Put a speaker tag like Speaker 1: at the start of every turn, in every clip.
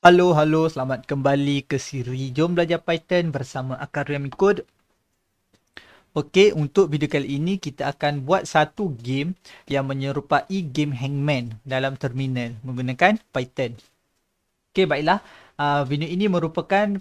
Speaker 1: Halo, halo. Selamat kembali ke siri Jom Belajar Python bersama Akarium Code. Okey, untuk video kali ini kita akan buat satu game yang menyerupai game Hangman dalam terminal menggunakan Python. Okey, baiklah. Uh, video ini merupakan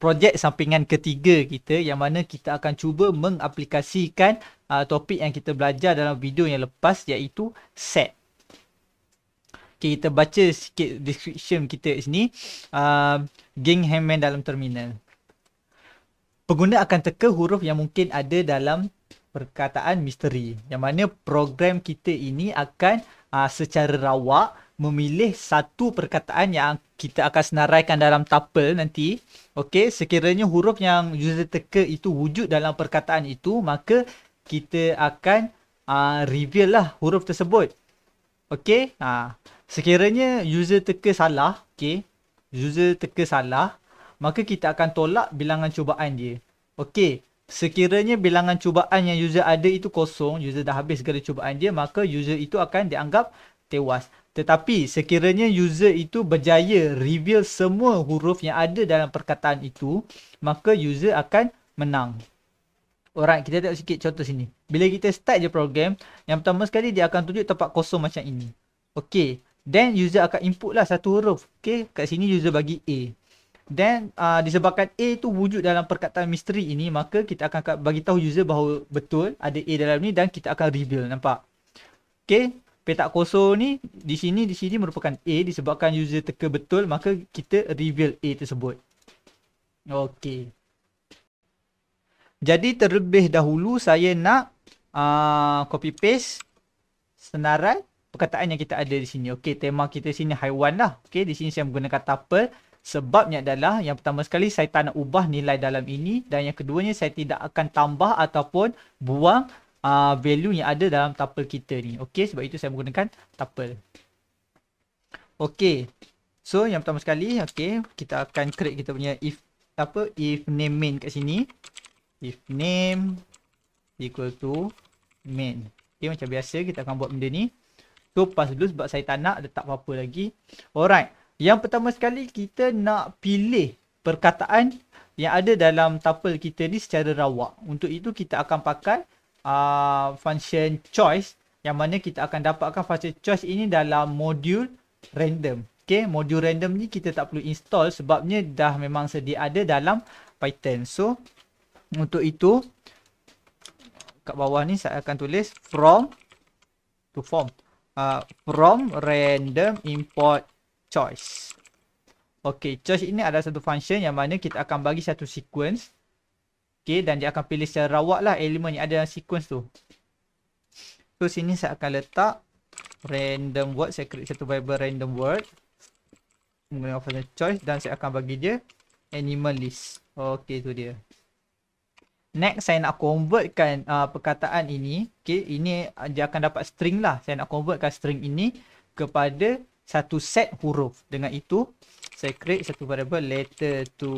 Speaker 1: projek sampingan ketiga kita yang mana kita akan cuba mengaplikasikan uh, topik yang kita belajar dalam video yang lepas iaitu set. Okay, kita baca sikit description kita kat sini. Uh, geng hangman dalam terminal. Pengguna akan teka huruf yang mungkin ada dalam perkataan misteri. Yang mana program kita ini akan uh, secara rawak memilih satu perkataan yang kita akan senaraikan dalam tuple nanti. Okey, sekiranya huruf yang user teka itu wujud dalam perkataan itu, maka kita akan uh, reveal lah huruf tersebut. Okey, uh. Sekiranya user teka salah, okay, user teka salah, maka kita akan tolak bilangan cubaan dia. Okay, sekiranya bilangan cubaan yang user ada itu kosong, user dah habis segala cubaan dia, maka user itu akan dianggap tewas. Tetapi sekiranya user itu berjaya reveal semua huruf yang ada dalam perkataan itu, maka user akan menang. Alright, kita tengok sikit contoh sini. Bila kita start je program, yang pertama sekali dia akan tunjuk tempat kosong macam ini. Okay, Then user akan input lah satu huruf. Okay. Kat sini user bagi A. Then uh, disebabkan A tu wujud dalam perkataan misteri ini. Maka kita akan bagi tahu user bahawa betul ada A dalam ni. Dan kita akan reveal. Nampak? Okay. Petak kosong ni. Di sini, di sini merupakan A. Disebabkan user teka betul. Maka kita reveal A tersebut. Okay. Jadi terlebih dahulu saya nak uh, copy paste senarai perkataan yang kita ada di sini. Okey, tema kita sini haiwan lah. Okey, di sini saya menggunakan tuple. Sebabnya adalah yang pertama sekali saya tak nak ubah nilai dalam ini dan yang keduanya saya tidak akan tambah ataupun buang uh, value yang ada dalam tuple kita ni. Okey, sebab itu saya menggunakan tuple. Okey. So, yang pertama sekali, okey, kita akan create kita punya if apa if name main kat sini. If name equal to main. Okey, macam biasa kita akan buat benda ni tu pas dulu sebab saya tak nak letak apa-apa lagi alright yang pertama sekali kita nak pilih perkataan yang ada dalam tuple kita ni secara rawak untuk itu kita akan pakai uh, function choice yang mana kita akan dapatkan function choice ini dalam modul random Okay, modul random ni kita tak perlu install sebabnya dah memang sedia ada dalam Python. So, untuk itu, kat bawah ni saya akan tulis from to form uh, from random import choice. Okay, choice ini adalah satu function yang mana kita akan bagi satu sequence. Okay, dan dia akan pilih secara rawat lah elemen yang ada dalam sequence tu. So, sini saya akan letak random word. Saya create satu variable random word. Menggunakan function choice dan saya akan bagi dia animal list. Okay, tu dia. Next saya nak convertkan uh, perkataan ini Okay ini uh, dia akan dapat string lah Saya nak convertkan string ini kepada satu set huruf Dengan itu saya create satu variable letter to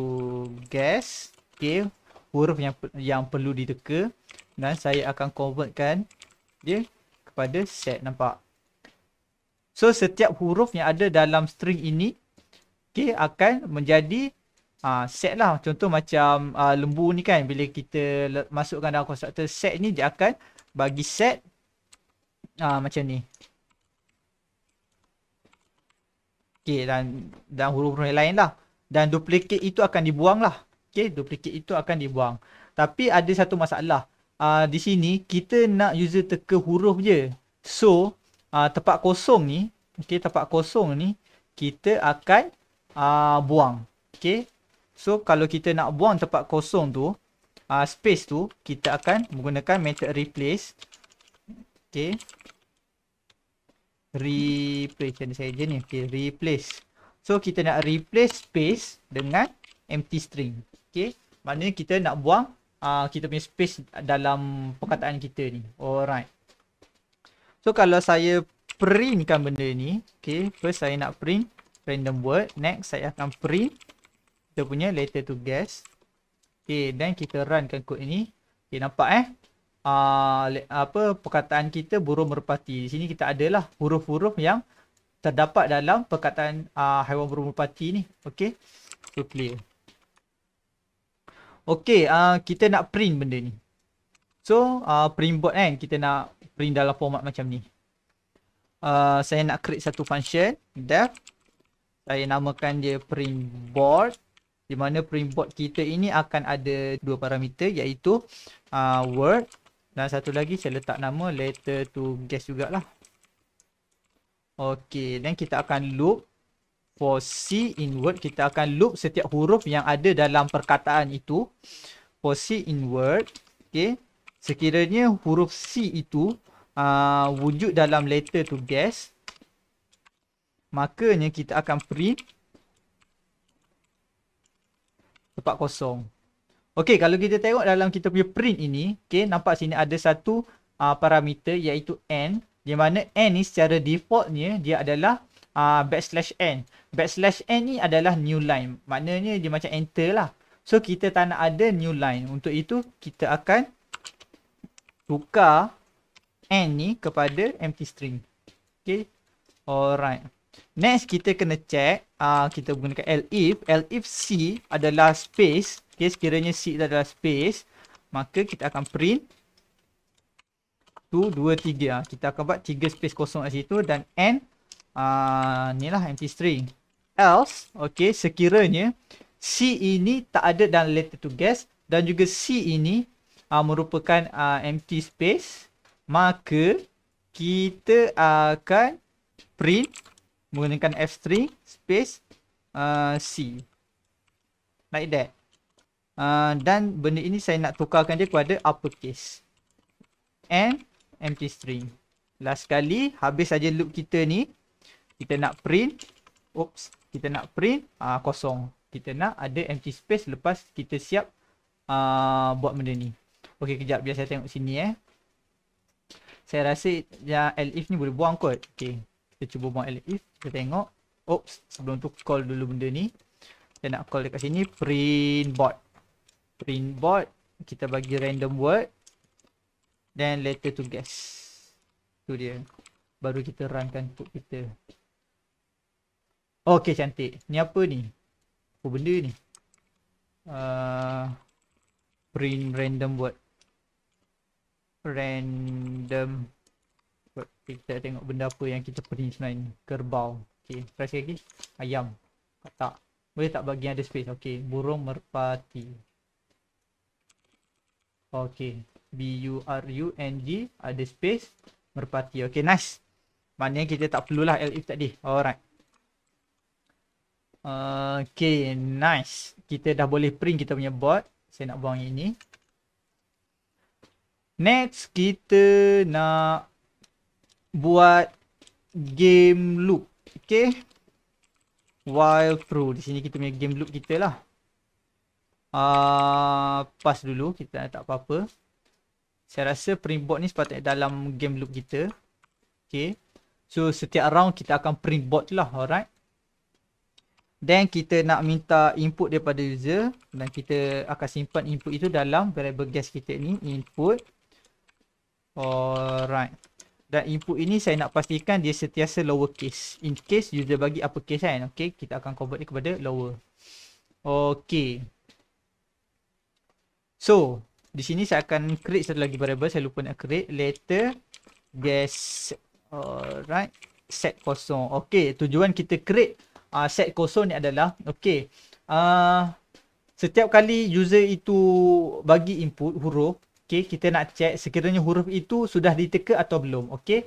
Speaker 1: guess Okay huruf yang yang perlu diteka Dan saya akan convertkan dia kepada set nampak So setiap huruf yang ada dalam string ini Okay akan menjadi uh, set lah contoh macam uh, lembu ni kan bila kita le- masukkan dalam constructor set ni dia akan bagi set uh, macam ni Okay dan dan huruf-huruf yang lain lah dan duplicate itu akan dibuang lah Okay duplicate itu akan dibuang tapi ada satu masalah uh, di sini kita nak user teka huruf je so uh, tempat kosong ni Okay tempat kosong ni kita akan uh, buang Okay So kalau kita nak buang tempat kosong tu uh, Space tu Kita akan menggunakan method replace Okay Replace Macam saya je ni Okay replace So kita nak replace space Dengan empty string Okay Maknanya kita nak buang uh, Kita punya space dalam perkataan kita ni Alright So kalau saya printkan benda ni Okay first saya nak print random word next saya akan print kita punya letter to guest okey then kita runkan kod ini Okay, nampak eh uh, apa perkataan kita burung merpati di sini kita adalah huruf-huruf yang terdapat dalam perkataan uh, haiwan burung merpati ni Okay, so clear okey uh, ah, kita nak print benda ni so uh, print board kan kita nak print dalam format macam ni Uh, saya nak create satu function def saya namakan dia print board di mana preimport kita ini akan ada dua parameter iaitu uh, word dan satu lagi saya letak nama letter to guess jugalah. Okey, dan kita akan loop for C in word. Kita akan loop setiap huruf yang ada dalam perkataan itu. For C in word. Okey, sekiranya huruf C itu uh, wujud dalam letter to guess. Makanya kita akan print tempat kosong. Okey, kalau kita tengok dalam kita punya print ini, okey, nampak sini ada satu uh, parameter iaitu n di mana n ni secara defaultnya dia adalah uh, backslash n. Backslash n ni adalah new line. Maknanya dia macam enter lah. So kita tak nak ada new line. Untuk itu kita akan tukar n ni kepada empty string. Okey. Alright. Next kita kena check uh, Kita menggunakan L if L if C adalah space okay, Sekiranya C adalah space Maka kita akan print 2, 2, 3 ha. Kita akan buat 3 space kosong kat situ Dan N uh, Ni lah empty string Else Okay sekiranya C ini tak ada dan letter to guess Dan juga C ini uh, Merupakan uh, empty space Maka Kita akan Print menggunakan F3 space uh, C. Like that. Uh, dan benda ini saya nak tukarkan dia kepada uppercase. And empty string. Last kali habis saja loop kita ni. Kita nak print. Oops. Kita nak print uh, kosong. Kita nak ada empty space lepas kita siap uh, buat benda ni. Okay kejap biar saya tengok sini eh. Saya rasa yang elif ni boleh buang kot. Okay. Kita cuba buat elif Kita tengok Oops Sebelum tu call dulu benda ni Kita nak call dekat sini Print bot Print bot Kita bagi random word Then letter to guess Tu dia Baru kita runkan kod kita Okay cantik Ni apa ni Apa benda ni uh, Print random word Random Okay, kita tengok benda apa yang kita perlu sebenarnya ni. Kerbau. Okay, try sekali lagi. Ayam. Tak. Boleh tak bagi ada space? Okay, burung merpati. Okay. B-U-R-U-N-G. Ada space. Merpati. Okay, nice. Maknanya kita tak perlulah L-If tadi. Alright. Uh, okay, nice. Kita dah boleh print kita punya bot. Saya nak buang ini. Next, kita nak buat game loop okay? while True di sini kita punya game loop kita lah a uh, pass dulu kita tak apa-apa saya rasa print board ni sepatutnya dalam game loop kita okay? so setiap round kita akan print board lah alright then kita nak minta input daripada user dan kita akan simpan input itu dalam variable guest kita ni input alright dan input ini saya nak pastikan dia sentiasa lower case in case user bagi apa case kan okey kita akan convert dia kepada lower okey so di sini saya akan create satu lagi variable saya lupa nak create later guess alright set kosong okey tujuan kita create uh, set kosong ni adalah okey uh, setiap kali user itu bagi input huruf Okay, kita nak check sekiranya huruf itu sudah diteka atau belum. Okay.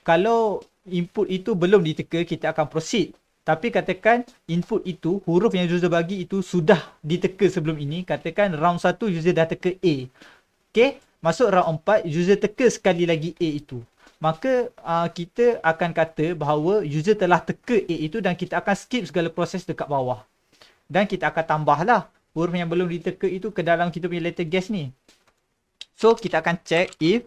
Speaker 1: Kalau input itu belum diteka, kita akan proceed. Tapi katakan input itu, huruf yang user bagi itu sudah diteka sebelum ini. Katakan round 1 user dah teka A. Okay. Masuk round 4, user teka sekali lagi A itu. Maka uh, kita akan kata bahawa user telah teka A itu dan kita akan skip segala proses dekat bawah. Dan kita akan tambahlah huruf yang belum diteka itu ke dalam kita punya letter guess ni. So kita akan check if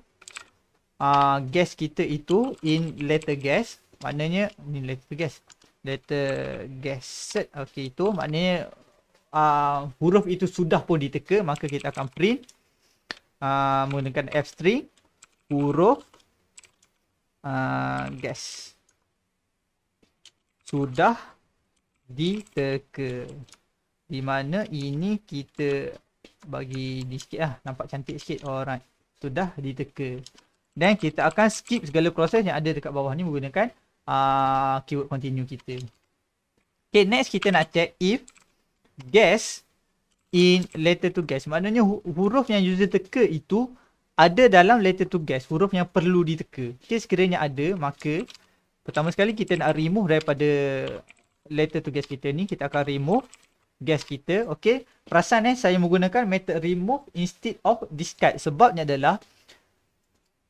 Speaker 1: uh, gas kita itu in letter gas. Maknanya ni letter gas. Letter gaset. Okay itu maknanya uh, huruf itu sudah pun diteka. Maka kita akan print uh, menggunakan F string huruf uh, gas. Sudah diteka. Di mana ini kita bagi ni sikit lah Nampak cantik sikit Alright Tu dah diteka Then kita akan skip segala proses yang ada dekat bawah ni Menggunakan uh, keyword continue kita Okay next kita nak check if Guess In letter to guess Maknanya huruf yang user teka itu Ada dalam letter to guess Huruf yang perlu diteka Okay sekiranya ada Maka Pertama sekali kita nak remove daripada Letter to guess kita ni Kita akan remove gas kita okey perasan eh saya menggunakan method remove instead of discard sebabnya adalah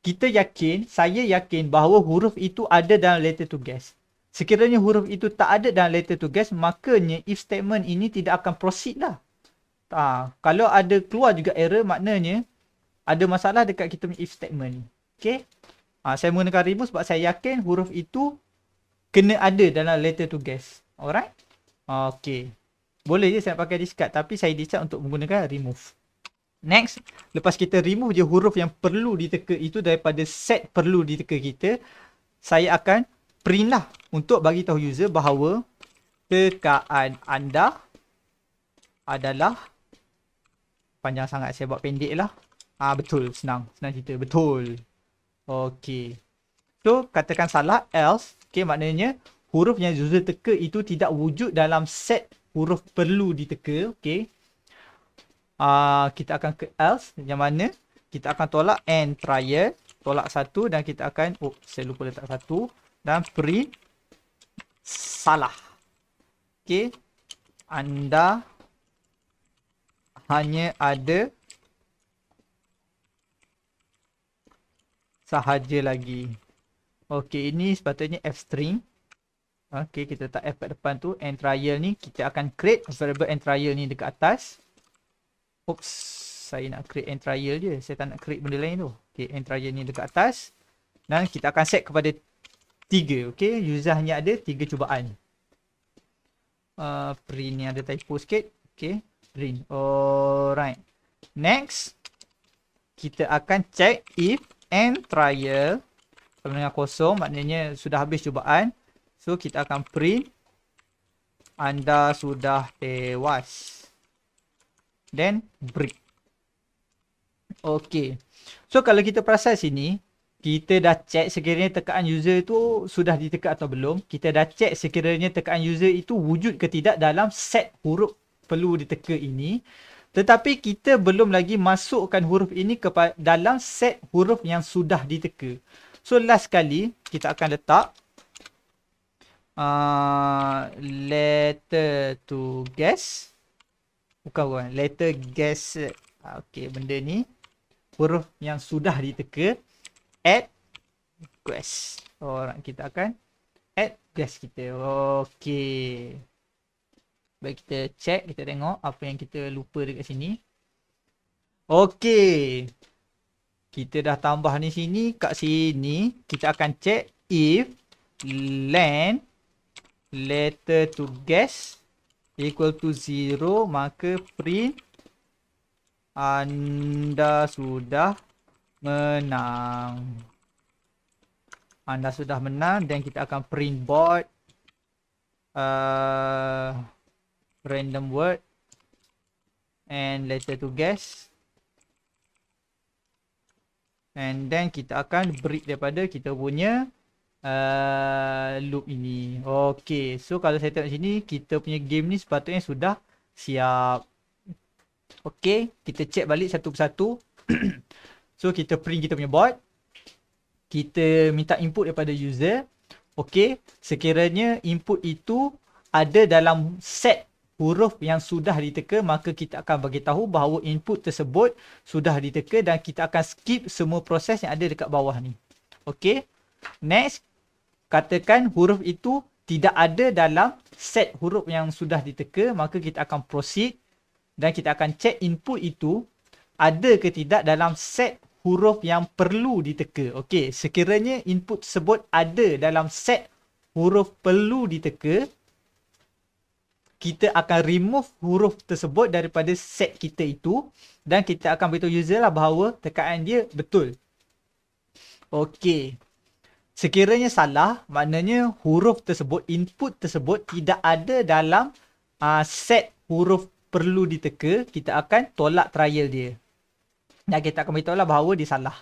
Speaker 1: kita yakin saya yakin bahawa huruf itu ada dalam letter to gas sekiranya huruf itu tak ada dalam letter to gas makanya if statement ini tidak akan proceed lah ha, kalau ada keluar juga error maknanya ada masalah dekat kita punya if statement ni Okay? ha, saya menggunakan remove sebab saya yakin huruf itu kena ada dalam letter to gas alright Okay. Boleh je saya pakai discard tapi saya decide untuk menggunakan remove. Next, lepas kita remove je huruf yang perlu diteka itu daripada set perlu diteka kita, saya akan print lah untuk bagi tahu user bahawa tekaan anda adalah panjang sangat saya buat pendek lah. Ah betul, senang. Senang cerita. Betul. Okay. So, katakan salah else. Okay, maknanya huruf yang user teka itu tidak wujud dalam set huruf perlu diteka okey uh, kita akan ke else yang mana kita akan tolak and trial tolak satu dan kita akan oh saya lupa letak satu dan print salah okey anda hanya ada sahaja lagi okey ini sepatutnya f string Okay, kita letak F kat depan tu. End trial ni. Kita akan create variable end trial ni dekat atas. Oops. Saya nak create end trial dia. Saya tak nak create benda lain tu. Okay, end trial ni dekat atas. Dan kita akan set kepada 3. Okay, user hanya ada 3 cubaan. Uh, print ni ada typo sikit. Okay, print. Alright. Next. Kita akan check if end trial. Kalau dengan kosong, maknanya sudah habis cubaan. So kita akan print anda sudah tewas. Then break. Okay. So kalau kita perasan sini, kita dah check sekiranya tekaan user itu sudah diteka atau belum. Kita dah check sekiranya tekaan user itu wujud ke tidak dalam set huruf perlu diteka ini. Tetapi kita belum lagi masukkan huruf ini kepada dalam set huruf yang sudah diteka. So last kali kita akan letak Uh, letter to guess bukan bukan letter guess uh, ah, okey benda ni huruf yang sudah diteka add guess orang oh, kita akan add guess kita okey baik kita check kita tengok apa yang kita lupa dekat sini okey kita dah tambah ni sini kat sini kita akan check if land letter to guess equal to zero maka print anda sudah menang anda sudah menang dan kita akan print board uh, random word and letter to guess and then kita akan break daripada kita punya uh, loop ini. Okey, so kalau saya tengok sini kita punya game ni sepatutnya sudah siap. Okey, kita check balik satu persatu. so kita print kita punya board. Kita minta input daripada user. Okey, sekiranya input itu ada dalam set huruf yang sudah diteka maka kita akan bagi tahu bahawa input tersebut sudah diteka dan kita akan skip semua proses yang ada dekat bawah ni. Okey. Next katakan huruf itu tidak ada dalam set huruf yang sudah diteka maka kita akan proceed dan kita akan check input itu ada ke tidak dalam set huruf yang perlu diteka. Okey, sekiranya input tersebut ada dalam set huruf perlu diteka, kita akan remove huruf tersebut daripada set kita itu dan kita akan beritahu user lah bahawa tekaan dia betul. Okey, sekiranya salah maknanya huruf tersebut input tersebut tidak ada dalam uh, set huruf perlu diteka kita akan tolak trial dia dan kita akan beritahu lah bahawa dia salah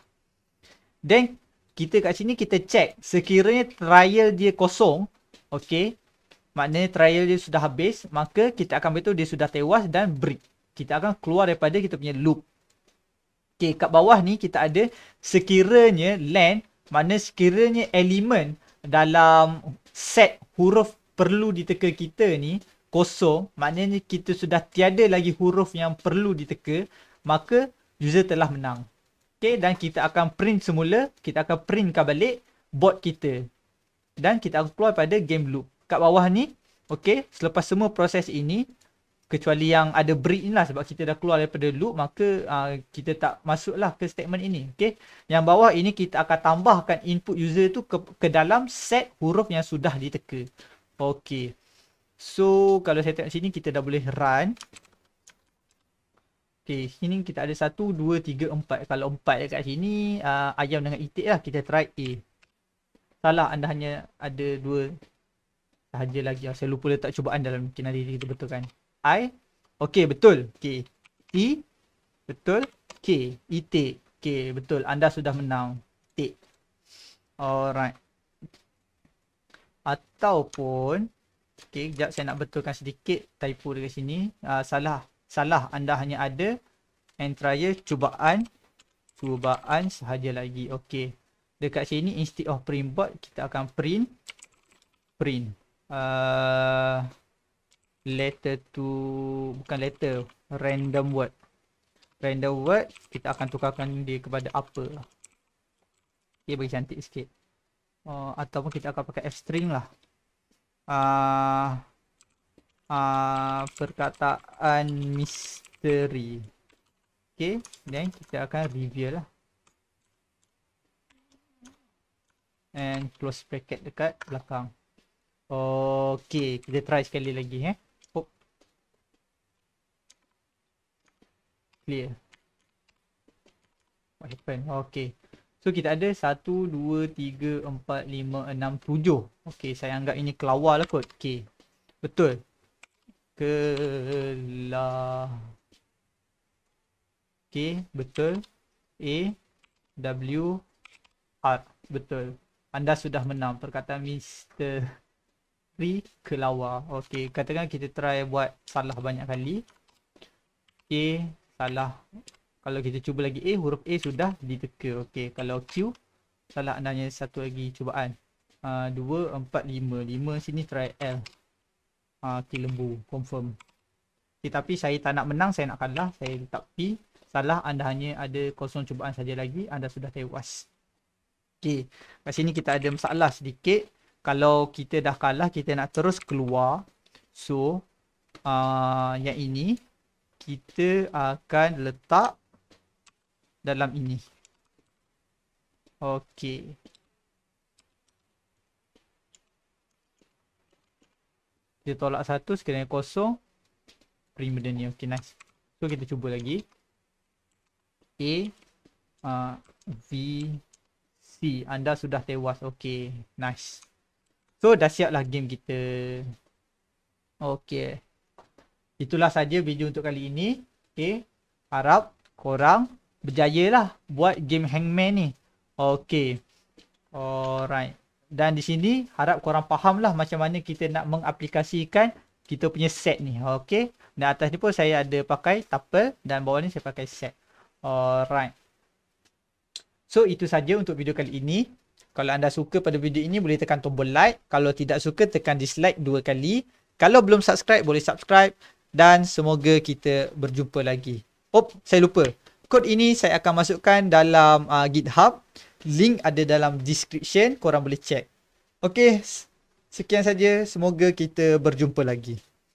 Speaker 1: then kita kat sini kita check sekiranya trial dia kosong okay maknanya trial dia sudah habis maka kita akan beritahu dia sudah tewas dan break kita akan keluar daripada kita punya loop Okay, kat bawah ni kita ada sekiranya land mana sekiranya elemen dalam set huruf perlu diteka kita ni kosong maknanya kita sudah tiada lagi huruf yang perlu diteka maka user telah menang okey dan kita akan print semula kita akan printkan balik bot kita dan kita akan keluar pada game loop kat bawah ni okey selepas semua proses ini kecuali yang ada break ni lah sebab kita dah keluar daripada loop maka uh, kita tak masuklah ke statement ini okay? yang bawah ini kita akan tambahkan input user tu ke, ke dalam set huruf yang sudah diteka Okay, so kalau saya tengok sini kita dah boleh run Okay, sini kita ada satu, dua, tiga, empat. kalau 4 dekat sini uh, ayam dengan itik lah kita try A salah anda hanya ada dua, sahaja lagi ah, saya lupa letak cubaan dalam mungkin nanti kita betulkan I Okay betul K T Betul K T, K betul anda sudah menang T Alright Ataupun Okay sekejap saya nak betulkan sedikit typo dekat sini uh, Salah Salah anda hanya ada And trial cubaan Cubaan sahaja lagi Okay Dekat sini instead of print board Kita akan print Print uh, letter to bukan letter random word random word kita akan tukarkan dia kepada apa dia bagi cantik sikit uh, ataupun kita akan pakai f string lah ah uh, uh, perkataan misteri okey then kita akan reveal lah and close bracket dekat belakang okey kita try sekali lagi eh clear What happened? Okay So kita ada 1, 2, 3, 4, 5, 6, 7 Okay saya anggap ini kelawar lah kot Okay Betul Kelah Okay betul A W R Betul Anda sudah menang perkataan Mr. Ri kelawar Okay katakan kita try buat salah banyak kali Okay salah kalau kita cuba lagi A eh, huruf A sudah diteka okey kalau Q salah andanya satu lagi cubaan uh, 2 4 5 5 sini try L uh, T lembu confirm okay, saya tak nak menang saya nak kalah saya letak P salah anda hanya ada kosong cubaan saja lagi anda sudah tewas okey kat sini kita ada masalah sedikit kalau kita dah kalah kita nak terus keluar so uh, yang ini kita akan letak dalam ini. Okey. Dia tolak satu sekiranya kosong. Print benda ni. Okey nice. So kita cuba lagi. A. Uh, V. C. Anda sudah tewas. Okey. Nice. So dah siap lah game kita. Okey. Itulah saja video untuk kali ini. Okay. Harap korang berjaya lah buat game hangman ni. Okay. Alright. Dan di sini harap korang faham lah macam mana kita nak mengaplikasikan kita punya set ni. Okay. Dan atas ni pun saya ada pakai tuple dan bawah ni saya pakai set. Alright. So itu saja untuk video kali ini. Kalau anda suka pada video ini boleh tekan tombol like. Kalau tidak suka tekan dislike dua kali. Kalau belum subscribe boleh subscribe dan semoga kita berjumpa lagi. Oh, saya lupa. Kod ini saya akan masukkan dalam uh, GitHub. Link ada dalam description, korang boleh check. Okey, sekian saja. Semoga kita berjumpa lagi.